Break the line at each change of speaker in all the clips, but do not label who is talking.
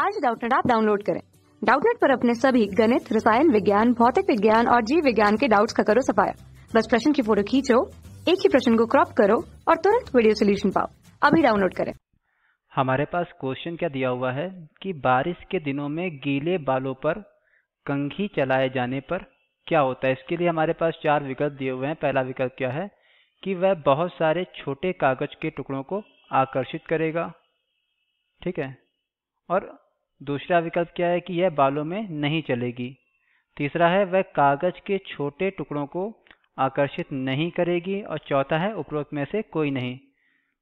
आज डाउटनेट आप डाउनलोड करें डाउटनेट पर अपने सभी गणित रसायन विज्ञान भौतिक विज्ञान और जीव विज्ञान के डाउट्स का करो सफाया बस प्रश्न की फोटो खींचो एक ही प्रश्न को क्रॉप करो और तुरंत वीडियो सोल्यूशन पाओ अभी डाउनलोड करें
हमारे पास क्वेश्चन क्या दिया हुआ है कि बारिश के दिनों में गीले बालों पर कंघी चलाए जाने पर क्या होता है इसके लिए हमारे पास चार विकल्प दिए हुए हैं पहला विकल्प क्या है कि वह बहुत सारे छोटे कागज के टुकड़ों को आकर्षित करेगा ठीक है और दूसरा विकल्प क्या है कि यह बालों में नहीं चलेगी तीसरा है वह कागज के छोटे टुकड़ों को आकर्षित नहीं करेगी और चौथा है उपरोक्त में से कोई नहीं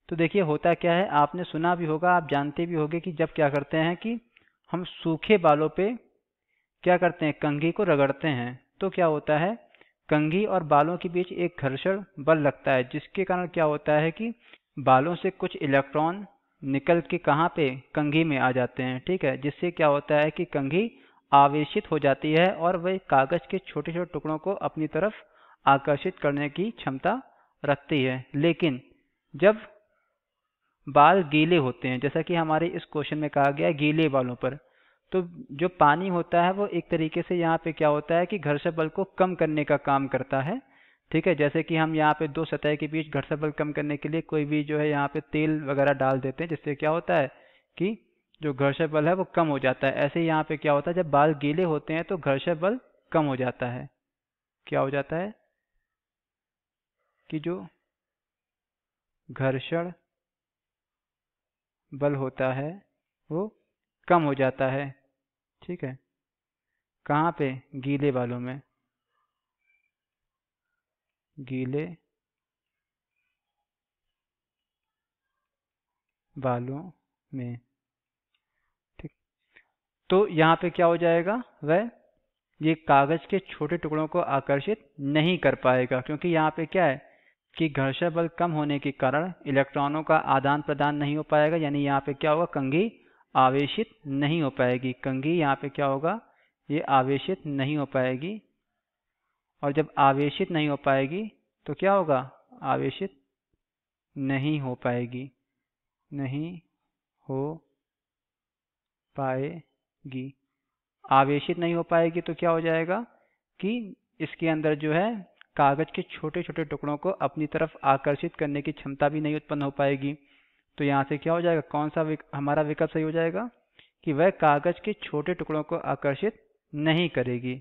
तो देखिए होता क्या है आपने सुना भी होगा आप जानते भी होंगे कि जब क्या करते हैं कि हम सूखे बालों पे क्या करते हैं कंघी को रगड़ते हैं तो क्या होता है कंघी और बालों के बीच एक घर्षण बल लगता है जिसके कारण क्या होता है कि बालों से कुछ इलेक्ट्रॉन निकल के कहाँ पे कंघी में आ जाते हैं ठीक है जिससे क्या होता है कि कंघी आवेशित हो जाती है और वह कागज के छोटे छोटे टुकड़ों को अपनी तरफ आकर्षित करने की क्षमता रखती है लेकिन जब बाल गीले होते हैं जैसा कि हमारे इस क्वेश्चन में कहा गया है गीले बालों पर तो जो पानी होता है वो एक तरीके से यहाँ पे क्या होता है कि घर्षण बल को कम करने का काम करता है ठीक है जैसे कि हम यहाँ पे दो सतह के बीच घर्षण बल कम करने के लिए कोई भी जो है यहाँ पे तेल वगैरह डाल देते हैं जिससे क्या होता है कि जो घर्षण बल है वो कम हो जाता है ऐसे यहाँ पे क्या होता है जब बाल गीले होते हैं तो घर्षण बल कम हो जाता है क्या हो जाता है कि जो घर्षण बल होता है वो कम हो जाता है ठीक है कहाँ पे गीले बालों में गीले बालों में ठीक तो यहां पे क्या हो जाएगा वह ये कागज के छोटे टुकड़ों को आकर्षित नहीं कर पाएगा क्योंकि यहाँ पे क्या है कि घर्षण बल कम होने के कारण इलेक्ट्रॉनों का आदान प्रदान नहीं हो पाएगा यानी यहाँ पे क्या होगा कंघी आवेशित नहीं हो पाएगी कंघी यहाँ पे क्या होगा ये आवेशित नहीं हो पाएगी और जब आवेशित नहीं हो पाएगी तो क्या होगा आवेशित नहीं हो पाएगी नहीं हो पाएगी आवेशित नहीं हो पाएगी तो क्या हो जाएगा कि इसके अंदर जो है कागज के छोटे छोटे टुकड़ों को अपनी तरफ आकर्षित करने की क्षमता भी नहीं उत्पन्न हो पाएगी तो यहाँ से क्या हो जाएगा कौन सा विक, हमारा विकल्प सही हो जाएगा कि वह कागज के छोटे टुकड़ों को आकर्षित नहीं करेगी